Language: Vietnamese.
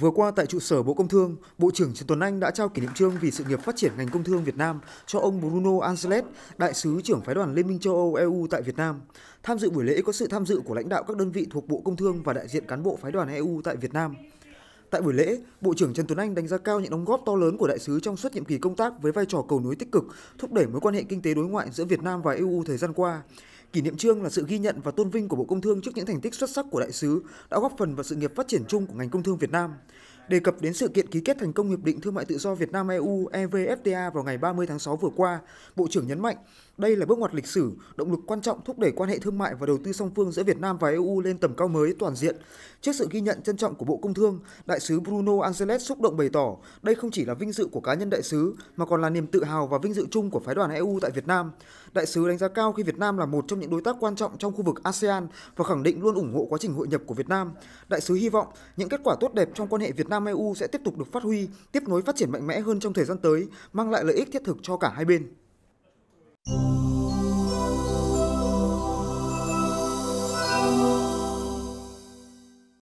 Vừa qua tại trụ sở Bộ Công Thương, Bộ trưởng Trần Tuấn Anh đã trao kỷ niệm trương vì sự nghiệp phát triển ngành công thương Việt Nam cho ông Bruno Angeles, đại sứ trưởng phái đoàn Liên minh châu Âu EU tại Việt Nam. Tham dự buổi lễ có sự tham dự của lãnh đạo các đơn vị thuộc Bộ Công Thương và đại diện cán bộ phái đoàn EU tại Việt Nam. Tại buổi lễ, Bộ trưởng Trần Tuấn Anh đánh giá cao những đóng góp to lớn của đại sứ trong suốt nhiệm kỳ công tác với vai trò cầu nối tích cực, thúc đẩy mối quan hệ kinh tế đối ngoại giữa Việt Nam và EU thời gian qua. Kỷ niệm trương là sự ghi nhận và tôn vinh của Bộ Công Thương trước những thành tích xuất sắc của đại sứ đã góp phần vào sự nghiệp phát triển chung của ngành công thương Việt Nam đề cập đến sự kiện ký kết thành công Hiệp định Thương mại Tự do Việt Nam EU EVFTA vào ngày 30 tháng 6 vừa qua, Bộ trưởng nhấn mạnh đây là bước ngoặt lịch sử, động lực quan trọng thúc đẩy quan hệ thương mại và đầu tư song phương giữa Việt Nam và EU lên tầm cao mới toàn diện. Trước sự ghi nhận trân trọng của Bộ Công Thương, Đại sứ Bruno Angeles xúc động bày tỏ đây không chỉ là vinh dự của cá nhân đại sứ mà còn là niềm tự hào và vinh dự chung của phái đoàn EU tại Việt Nam. Đại sứ đánh giá cao khi Việt Nam là một trong những đối tác quan trọng trong khu vực ASEAN và khẳng định luôn ủng hộ quá trình hội nhập của Việt Nam. Đại sứ hy vọng những kết quả tốt đẹp trong quan hệ Việt Nam Nam EU sẽ tiếp tục được phát huy, tiếp nối phát triển mạnh mẽ hơn trong thời gian tới, mang lại lợi ích thiết thực cho cả hai bên.